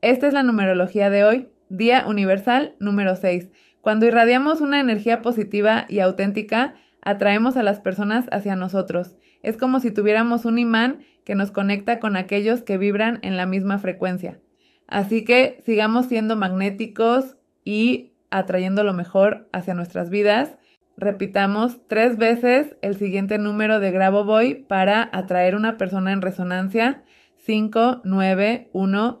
Esta es la numerología de hoy, Día Universal número 6. Cuando irradiamos una energía positiva y auténtica, atraemos a las personas hacia nosotros. Es como si tuviéramos un imán que nos conecta con aquellos que vibran en la misma frecuencia. Así que sigamos siendo magnéticos y atrayendo lo mejor hacia nuestras vidas. Repitamos tres veces el siguiente número de Grabo Boy para atraer una persona en resonancia. 5, 9, 1,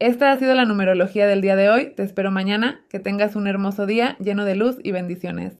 Esta ha sido la numerología del día de hoy. Te espero mañana. Que tengas un hermoso día lleno de luz y bendiciones.